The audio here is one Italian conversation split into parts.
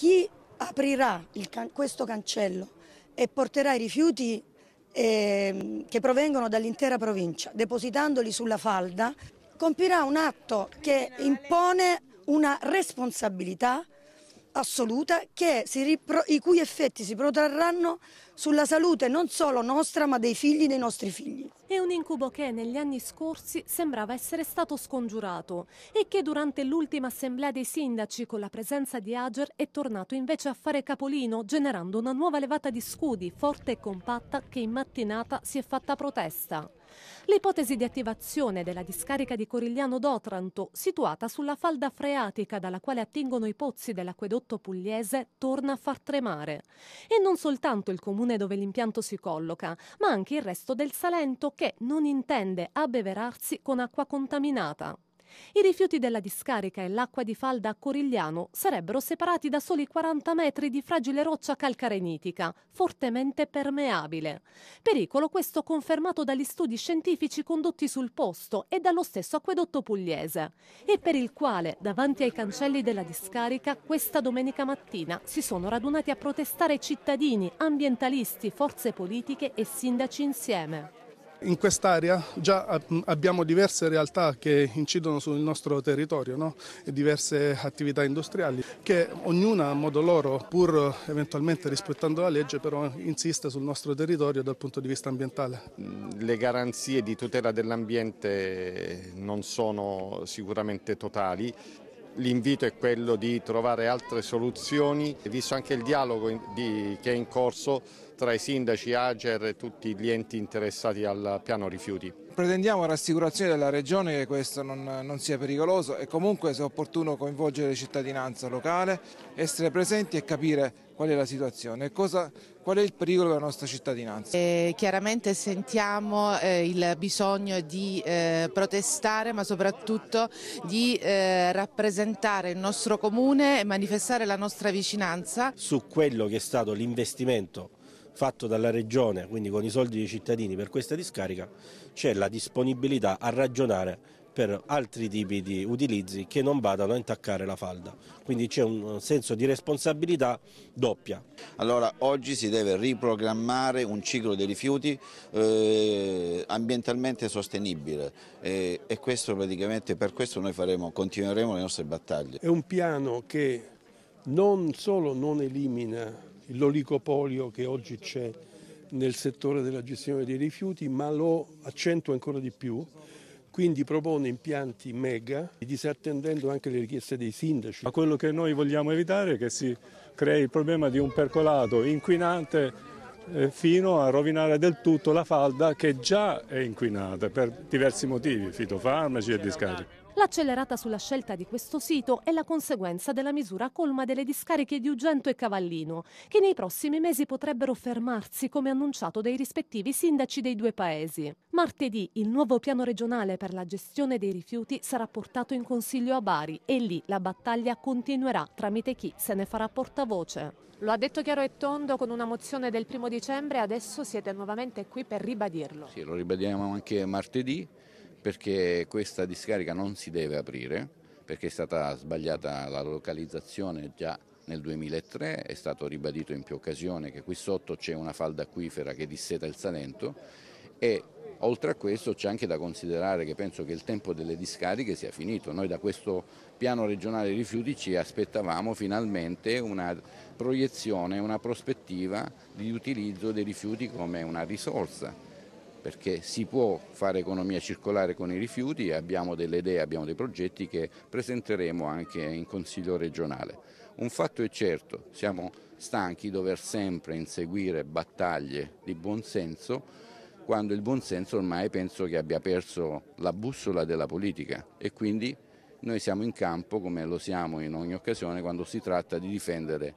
Chi aprirà can questo cancello e porterà i rifiuti eh, che provengono dall'intera provincia, depositandoli sulla falda, compirà un atto che impone una responsabilità assoluta che i cui effetti si protrarranno sulla salute non solo nostra ma dei figli dei nostri figli. È un incubo che negli anni scorsi sembrava essere stato scongiurato e che durante l'ultima assemblea dei sindaci con la presenza di Ager è tornato invece a fare capolino generando una nuova levata di scudi forte e compatta che in mattinata si è fatta protesta. L'ipotesi di attivazione della discarica di Corigliano d'Otranto, situata sulla falda freatica dalla quale attingono i pozzi dell'acquedotto pugliese, torna a far tremare. E non soltanto il comune dove l'impianto si colloca, ma anche il resto del Salento perché non intende abbeverarsi con acqua contaminata. I rifiuti della discarica e l'acqua di falda a Corigliano sarebbero separati da soli 40 metri di fragile roccia calcarenitica, fortemente permeabile. Pericolo questo confermato dagli studi scientifici condotti sul posto e dallo stesso acquedotto pugliese, e per il quale, davanti ai cancelli della discarica, questa domenica mattina si sono radunati a protestare cittadini, ambientalisti, forze politiche e sindaci insieme. In quest'area già abbiamo diverse realtà che incidono sul nostro territorio, no? diverse attività industriali che ognuna a modo loro, pur eventualmente rispettando la legge, però insiste sul nostro territorio dal punto di vista ambientale. Mm, le garanzie di tutela dell'ambiente non sono sicuramente totali, L'invito è quello di trovare altre soluzioni, visto anche il dialogo che è in corso tra i sindaci, Ager e tutti gli enti interessati al piano rifiuti. Pretendiamo rassicurazione della Regione che questo non, non sia pericoloso e comunque se opportuno coinvolgere la cittadinanza locale, essere presenti e capire qual è la situazione e qual è il pericolo della nostra cittadinanza. Eh, chiaramente sentiamo eh, il bisogno di eh, protestare ma soprattutto di eh, rappresentare il nostro comune e manifestare la nostra vicinanza. Su quello che è stato l'investimento fatto dalla Regione, quindi con i soldi dei cittadini per questa discarica, c'è la disponibilità a ragionare per altri tipi di utilizzi che non vadano a intaccare la falda. Quindi c'è un senso di responsabilità doppia. Allora oggi si deve riprogrammare un ciclo dei rifiuti eh, ambientalmente sostenibile eh, e questo praticamente per questo noi faremo, continueremo le nostre battaglie. È un piano che non solo non elimina l'oligopolio che oggi c'è nel settore della gestione dei rifiuti, ma lo accentua ancora di più. Quindi propone impianti mega, disattendendo anche le richieste dei sindaci. Ma quello che noi vogliamo evitare è che si crei il problema di un percolato inquinante eh, fino a rovinare del tutto la falda che già è inquinata per diversi motivi, fitofarmaci e discariche. L'accelerata sulla scelta di questo sito è la conseguenza della misura colma delle discariche di Ugento e Cavallino, che nei prossimi mesi potrebbero fermarsi come annunciato dai rispettivi sindaci dei due paesi. Martedì il nuovo piano regionale per la gestione dei rifiuti sarà portato in consiglio a Bari e lì la battaglia continuerà tramite chi se ne farà portavoce. Lo ha detto chiaro e tondo con una mozione del primo dicembre, adesso siete nuovamente qui per ribadirlo. Sì, lo ribadiamo anche martedì perché questa discarica non si deve aprire, perché è stata sbagliata la localizzazione già nel 2003, è stato ribadito in più occasioni che qui sotto c'è una falda acquifera che disseta il Salento e Oltre a questo c'è anche da considerare che penso che il tempo delle discariche sia finito. Noi da questo piano regionale rifiuti ci aspettavamo finalmente una proiezione, una prospettiva di utilizzo dei rifiuti come una risorsa, perché si può fare economia circolare con i rifiuti e abbiamo delle idee, abbiamo dei progetti che presenteremo anche in Consiglio regionale. Un fatto è certo, siamo stanchi di dover sempre inseguire battaglie di buonsenso quando il buonsenso ormai penso che abbia perso la bussola della politica e quindi noi siamo in campo, come lo siamo in ogni occasione, quando si tratta di difendere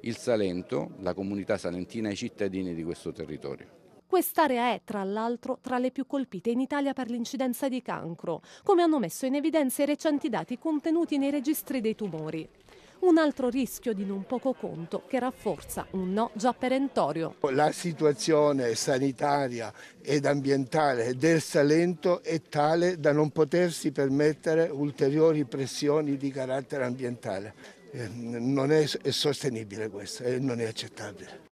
il Salento, la comunità salentina e i cittadini di questo territorio. Quest'area è, tra l'altro, tra le più colpite in Italia per l'incidenza di cancro, come hanno messo in evidenza i recenti dati contenuti nei registri dei tumori un altro rischio di non poco conto che rafforza un no già perentorio. La situazione sanitaria ed ambientale del Salento è tale da non potersi permettere ulteriori pressioni di carattere ambientale. Eh, non è, sostenibile questo e eh, non è accettabile.